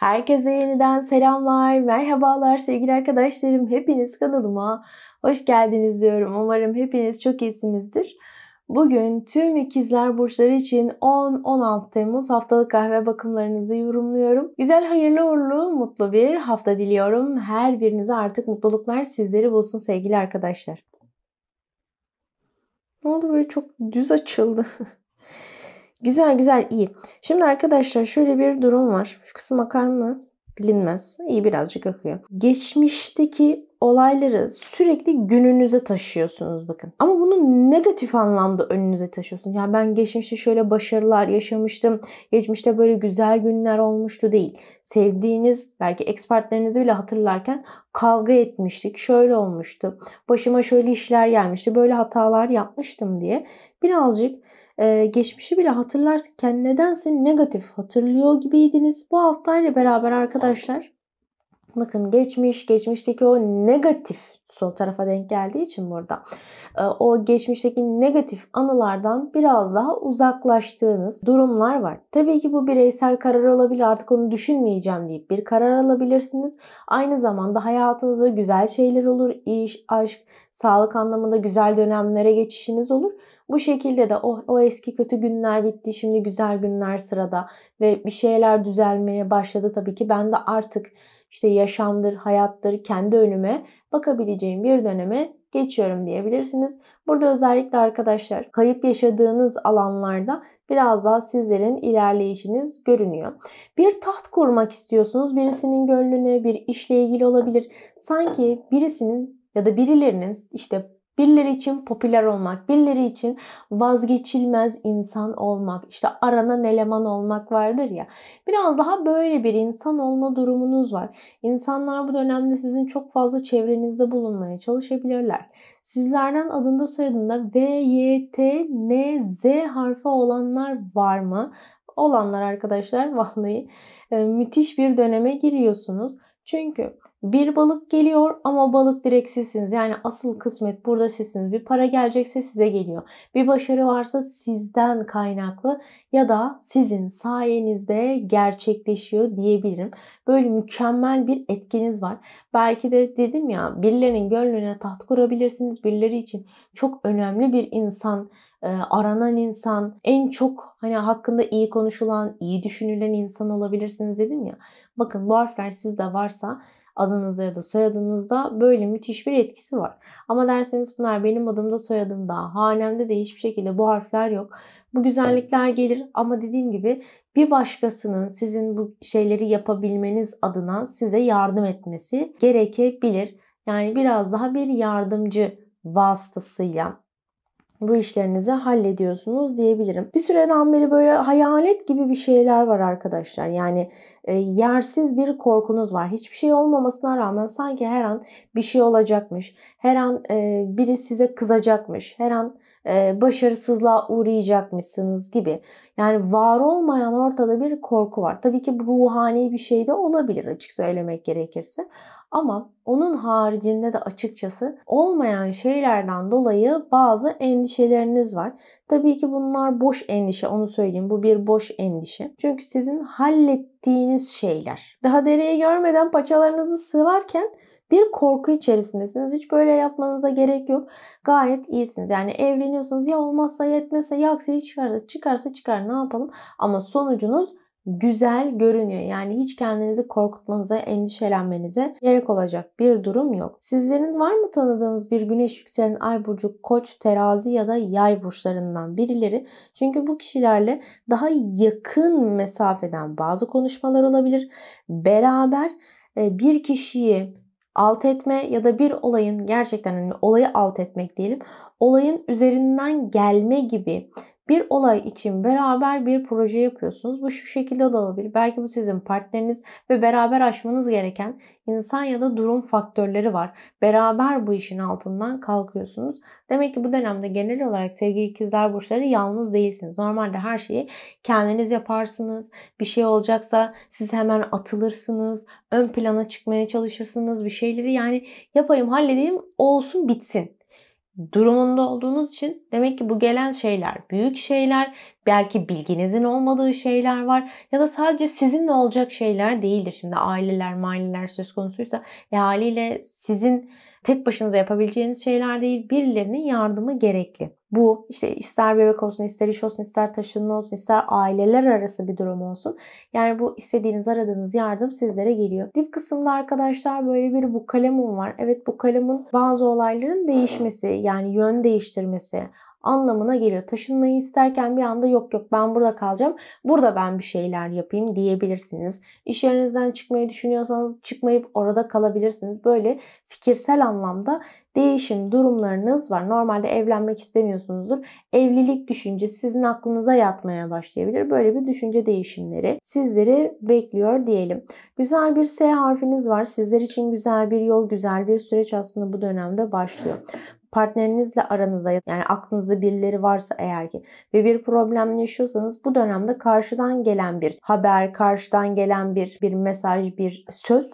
Herkese yeniden selamlar, merhabalar sevgili arkadaşlarım. Hepiniz kanalıma hoş geldiniz diyorum. Umarım hepiniz çok iyisinizdir. Bugün tüm ikizler burçları için 10-16 Temmuz haftalık kahve bakımlarınızı yorumluyorum. Güzel, hayırlı uğurlu, mutlu bir hafta diliyorum. Her birinize artık mutluluklar sizleri bulsun sevgili arkadaşlar. Ne oldu böyle çok düz açıldı. Güzel güzel iyi. Şimdi arkadaşlar şöyle bir durum var. Şu kısım akar mı? Bilinmez. İyi birazcık akıyor. Geçmişteki olayları sürekli gününüze taşıyorsunuz bakın. Ama bunu negatif anlamda önünüze taşıyorsunuz. Yani ben geçmişte şöyle başarılar yaşamıştım. Geçmişte böyle güzel günler olmuştu değil. Sevdiğiniz belki ex partnerinizi bile hatırlarken kavga etmiştik. Şöyle olmuştu. Başıma şöyle işler gelmişti. Böyle hatalar yapmıştım diye birazcık ee, geçmişi bile hatırlarken nedense negatif hatırlıyor gibiydiniz. Bu haftayla beraber arkadaşlar Bakın geçmiş, geçmişteki o negatif sol tarafa denk geldiği için burada e, o geçmişteki negatif anılardan biraz daha uzaklaştığınız durumlar var. Tabii ki bu bireysel karar olabilir artık onu düşünmeyeceğim deyip bir karar alabilirsiniz. Aynı zamanda hayatınızda güzel şeyler olur. iş, aşk, sağlık anlamında güzel dönemlere geçişiniz olur. Bu şekilde de o, o eski kötü günler bitti şimdi güzel günler sırada ve bir şeyler düzelmeye başladı tabii ki ben de artık işte yaşamdır, hayattır, kendi önüme bakabileceğim bir döneme geçiyorum diyebilirsiniz. Burada özellikle arkadaşlar kayıp yaşadığınız alanlarda biraz daha sizlerin ilerleyişiniz görünüyor. Bir taht kurmak istiyorsunuz birisinin gönlüne, bir işle ilgili olabilir. Sanki birisinin ya da birilerinin işte Birileri için popüler olmak, birileri için vazgeçilmez insan olmak, işte aranan eleman olmak vardır ya. Biraz daha böyle bir insan olma durumunuz var. İnsanlar bu dönemde sizin çok fazla çevrenizde bulunmaya çalışabilirler. Sizlerden adında soyadında V, Y, T, N, Z harfi olanlar var mı? Olanlar arkadaşlar vallahi e, müthiş bir döneme giriyorsunuz. Çünkü bir balık geliyor ama balık direkt sizsiniz. Yani asıl kısmet burada sizsiniz. Bir para gelecekse size geliyor. Bir başarı varsa sizden kaynaklı ya da sizin sayenizde gerçekleşiyor diyebilirim. Böyle mükemmel bir etkiniz var. Belki de dedim ya birilerinin gönlüne taht kurabilirsiniz. Birileri için çok önemli bir insan e, aranan insan, en çok hani hakkında iyi konuşulan, iyi düşünülen insan olabilirsiniz dedim ya. Bakın bu harfler sizde varsa adınızda ya da soyadınızda böyle müthiş bir etkisi var. Ama derseniz bunlar benim adımda soyadımda hanemde de hiçbir şekilde bu harfler yok. Bu güzellikler gelir ama dediğim gibi bir başkasının sizin bu şeyleri yapabilmeniz adına size yardım etmesi gerekebilir. Yani biraz daha bir yardımcı vasıtasıyla bu işlerinizi hallediyorsunuz diyebilirim. Bir süreden beri böyle hayalet gibi bir şeyler var arkadaşlar. Yani e, yersiz bir korkunuz var. Hiçbir şey olmamasına rağmen sanki her an bir şey olacakmış. Her an e, biri size kızacakmış. Her an e, başarısızlığa uğrayacakmışsınız gibi. Yani var olmayan ortada bir korku var. Tabii ki bu ruhani bir şey de olabilir açık söylemek gerekirse. Ama onun haricinde de açıkçası olmayan şeylerden dolayı bazı endişeleriniz var. Tabii ki bunlar boş endişe onu söyleyeyim. Bu bir boş endişe. Çünkü sizin hallettiğiniz şeyler. Daha dereyi görmeden paçalarınızı sıvarken bir korku içerisindesiniz. Hiç böyle yapmanıza gerek yok. Gayet iyisiniz. Yani evleniyorsunuz ya olmazsa yetmezse ya aksilik çıkarsa çıkarsa çıkar ne yapalım. Ama sonucunuz güzel görünüyor. Yani hiç kendinizi korkutmanıza, endişelenmenize gerek olacak bir durum yok. Sizlerin var mı tanıdığınız bir güneş yükselen ay burcu koç, terazi ya da yay burçlarından birileri? Çünkü bu kişilerle daha yakın mesafeden bazı konuşmalar olabilir. Beraber e, bir kişiyi alt etme ya da bir olayın gerçekten hani olayı alt etmek diyelim. Olayın üzerinden gelme gibi bir olay için beraber bir proje yapıyorsunuz. Bu şu şekilde olabilir. Belki bu sizin partneriniz ve beraber aşmanız gereken insan ya da durum faktörleri var. Beraber bu işin altından kalkıyorsunuz. Demek ki bu dönemde genel olarak sevgili ikizler burçları yalnız değilsiniz. Normalde her şeyi kendiniz yaparsınız. Bir şey olacaksa siz hemen atılırsınız. Ön plana çıkmaya çalışırsınız. Bir şeyleri yani yapayım halledeyim olsun bitsin durumunda olduğunuz için demek ki bu gelen şeyler büyük şeyler, belki bilginizin olmadığı şeyler var ya da sadece sizinle olacak şeyler değildir. Şimdi aileler, mahalleler söz konusuysa e haliyle sizin tek başınıza yapabileceğiniz şeyler değil, birilerinin yardımı gerekli. Bu işte ister bebek olsun, ister iş olsun, ister taşınma olsun, ister aileler arası bir durum olsun. Yani bu istediğiniz, aradığınız yardım sizlere geliyor. Dip kısımda arkadaşlar böyle bir bu kalemim var. Evet bu kalemin bazı olayların değişmesi yani yön değiştirmesi, anlamına geliyor. Taşınmayı isterken bir anda yok yok ben burada kalacağım. Burada ben bir şeyler yapayım diyebilirsiniz. İş yerinizden çıkmayı düşünüyorsanız çıkmayıp orada kalabilirsiniz. Böyle fikirsel anlamda değişim durumlarınız var. Normalde evlenmek istemiyorsunuzdur. Evlilik düşünce sizin aklınıza yatmaya başlayabilir. Böyle bir düşünce değişimleri sizleri bekliyor diyelim. Güzel bir S harfiniz var. Sizler için güzel bir yol, güzel bir süreç aslında bu dönemde başlıyor partnerinizle aranıza yani aklınızda birileri varsa eğer ki ve bir problem yaşıyorsanız bu dönemde karşıdan gelen bir haber, karşıdan gelen bir bir mesaj, bir söz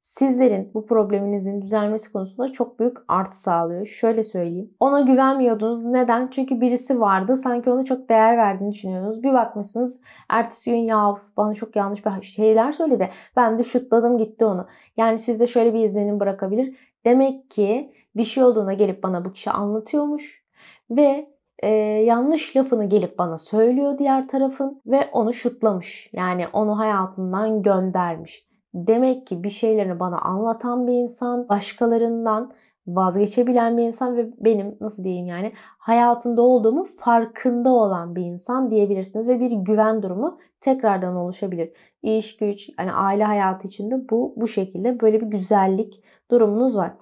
sizlerin bu probleminizin düzelmesi konusunda çok büyük artı sağlıyor. Şöyle söyleyeyim. Ona güvenmiyordunuz. Neden? Çünkü birisi vardı. Sanki ona çok değer verdiğini düşünüyordunuz. Bir bakmışsınız ertesi gün ya bana çok yanlış bir şeyler söyledi. Ben de şutladım gitti onu. Yani sizde şöyle bir izlenim bırakabilir. Demek ki bir şey olduğuna gelip bana bu kişi anlatıyormuş ve e, yanlış lafını gelip bana söylüyor diğer tarafın ve onu şutlamış. Yani onu hayatından göndermiş. Demek ki bir şeylerini bana anlatan bir insan başkalarından vazgeçebilen bir insan ve benim nasıl diyeyim yani hayatında olduğumu farkında olan bir insan diyebilirsiniz ve bir güven durumu tekrardan oluşabilir. İş güç yani aile hayatı içinde bu bu şekilde böyle bir güzellik durumunuz var.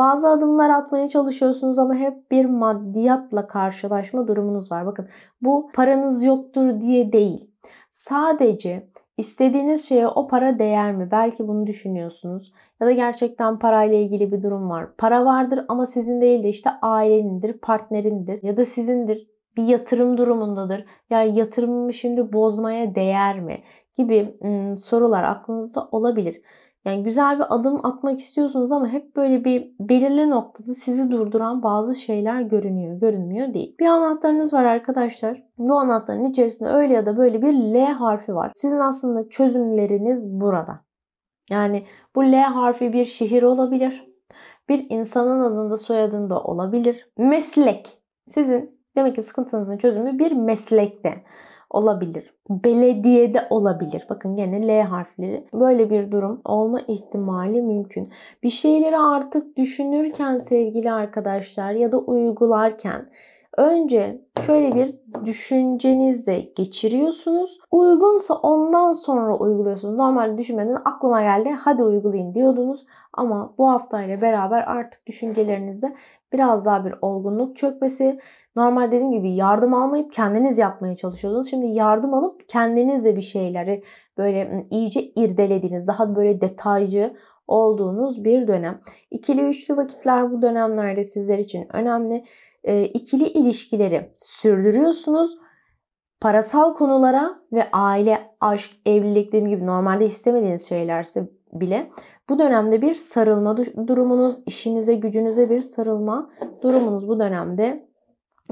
Bazı adımlar atmaya çalışıyorsunuz ama hep bir maddiyatla karşılaşma durumunuz var. Bakın bu paranız yoktur diye değil. Sadece istediğiniz şeye o para değer mi? Belki bunu düşünüyorsunuz. Ya da gerçekten parayla ilgili bir durum var. Para vardır ama sizin değil de işte ailenindir, partnerindir ya da sizindir. Bir yatırım durumundadır. Ya yani yatırımımı şimdi bozmaya değer mi? gibi sorular aklınızda olabilir. Yani güzel bir adım atmak istiyorsunuz ama hep böyle bir belirli noktada sizi durduran bazı şeyler görünüyor, görünmüyor değil. Bir anahtarınız var arkadaşlar. Bu anahtarın içerisinde öyle ya da böyle bir L harfi var. Sizin aslında çözümleriniz burada. Yani bu L harfi bir şehir olabilir. Bir insanın adında soyadında olabilir. Meslek. Sizin demek ki sıkıntınızın çözümü bir meslekte olabilir. Belediyede olabilir. Bakın gene L harfleri. Böyle bir durum olma ihtimali mümkün. Bir şeyleri artık düşünürken sevgili arkadaşlar ya da uygularken Önce şöyle bir düşüncenizde geçiriyorsunuz. Uygunsa ondan sonra uyguluyorsunuz. Normalde düşünmeden aklıma geldi hadi uygulayayım diyordunuz. Ama bu haftayla beraber artık düşüncelerinizde biraz daha bir olgunluk çökmesi. Normal dediğim gibi yardım almayıp kendiniz yapmaya çalışıyordunuz. Şimdi yardım alıp kendinizle bir şeyleri böyle iyice irdelediğiniz, daha böyle detaycı olduğunuz bir dönem. İkili üçlü vakitler bu dönemlerde sizler için önemli. E, ikili ilişkileri sürdürüyorsunuz. Parasal konulara ve aile, aşk, evlilik dediğim gibi normalde istemediğiniz şeylerse bile bu dönemde bir sarılma durumunuz, işinize, gücünüze bir sarılma durumunuz bu dönemde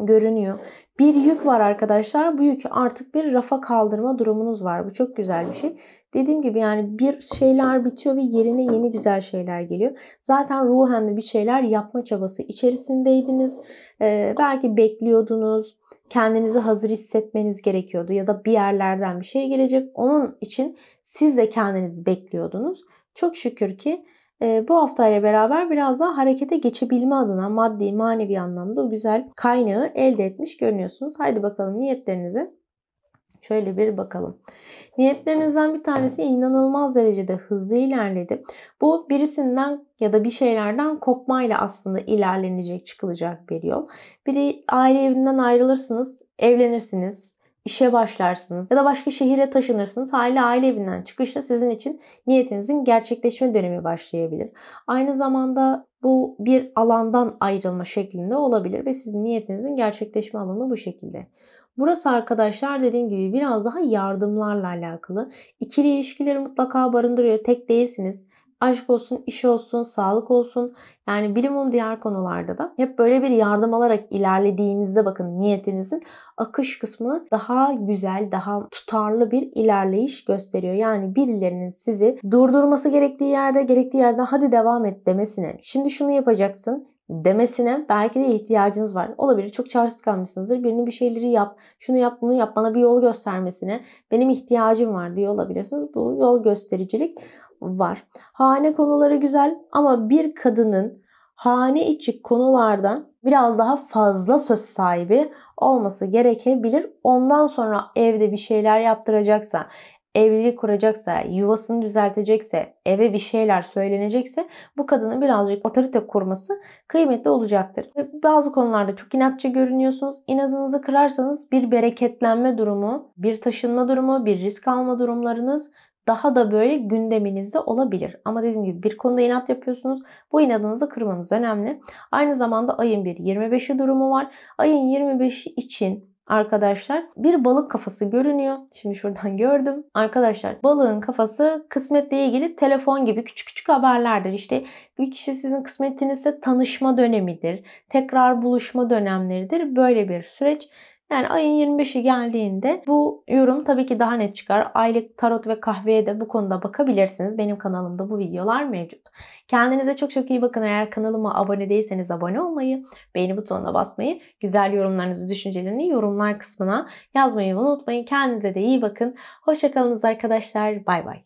görünüyor. Bir yük var arkadaşlar. Bu yükü artık bir rafa kaldırma durumunuz var. Bu çok güzel bir şey. Dediğim gibi yani bir şeyler bitiyor ve yerine yeni güzel şeyler geliyor. Zaten ruhen de bir şeyler yapma çabası içerisindeydiniz. Ee, belki bekliyordunuz. Kendinizi hazır hissetmeniz gerekiyordu ya da bir yerlerden bir şey gelecek. Onun için siz de kendinizi bekliyordunuz. Çok şükür ki ee, bu haftayla beraber biraz daha harekete geçebilme adına maddi manevi anlamda o güzel kaynağı elde etmiş görünüyorsunuz. Haydi bakalım niyetlerinizi şöyle bir bakalım. Niyetlerinizden bir tanesi inanılmaz derecede hızlı ilerledi. Bu birisinden ya da bir şeylerden kopmayla aslında ilerlenecek, çıkılacak bir yol. Biri aile evinden ayrılırsınız, evlenirsiniz, işe başlarsınız ya da başka şehire taşınırsınız. Hala aile evinden çıkışta sizin için niyetinizin gerçekleşme dönemi başlayabilir. Aynı zamanda bu bir alandan ayrılma şeklinde olabilir ve sizin niyetinizin gerçekleşme alanı bu şekilde. Burası arkadaşlar dediğim gibi biraz daha yardımlarla alakalı. İkili ilişkileri mutlaka barındırıyor. Tek değilsiniz aşk olsun, iş olsun, sağlık olsun yani bilimum diğer konularda da hep böyle bir yardım alarak ilerlediğinizde bakın niyetinizin akış kısmı daha güzel, daha tutarlı bir ilerleyiş gösteriyor. Yani birilerinin sizi durdurması gerektiği yerde, gerektiği yerde hadi devam et demesine. Şimdi şunu yapacaksın demesine belki de ihtiyacınız var. Olabilir çok çaresiz kalmışsınızdır. Birinin bir şeyleri yap, şunu yap, bunu yap, bana bir yol göstermesine benim ihtiyacım var diye olabilirsiniz. Bu yol göstericilik var. Hane konuları güzel ama bir kadının hane içi konularda biraz daha fazla söz sahibi olması gerekebilir. Ondan sonra evde bir şeyler yaptıracaksa, evlilik kuracaksa, yuvasını düzeltecekse, eve bir şeyler söylenecekse bu kadının birazcık otorite kurması kıymetli olacaktır. bazı konularda çok inatçı görünüyorsunuz. İnadınızı kırarsanız bir bereketlenme durumu, bir taşınma durumu, bir risk alma durumlarınız daha da böyle gündeminizde olabilir. Ama dediğim gibi bir konuda inat yapıyorsunuz. Bu inadınızı kırmanız önemli. Aynı zamanda ayın bir 25'i durumu var. Ayın 25'i için arkadaşlar bir balık kafası görünüyor. Şimdi şuradan gördüm. Arkadaşlar balığın kafası kısmetle ilgili telefon gibi küçük küçük haberlerdir. İşte bir kişi sizin kısmetinizse tanışma dönemidir. Tekrar buluşma dönemleridir. Böyle bir süreç. Yani ayın 25'i geldiğinde bu yorum tabii ki daha net çıkar. Aylık tarot ve kahveye de bu konuda bakabilirsiniz. Benim kanalımda bu videolar mevcut. Kendinize çok çok iyi bakın. Eğer kanalıma abone değilseniz abone olmayı, beğeni butonuna basmayı, güzel yorumlarınızı, düşüncelerini yorumlar kısmına yazmayı unutmayın. Kendinize de iyi bakın. Hoşçakalınız arkadaşlar. Bay bay.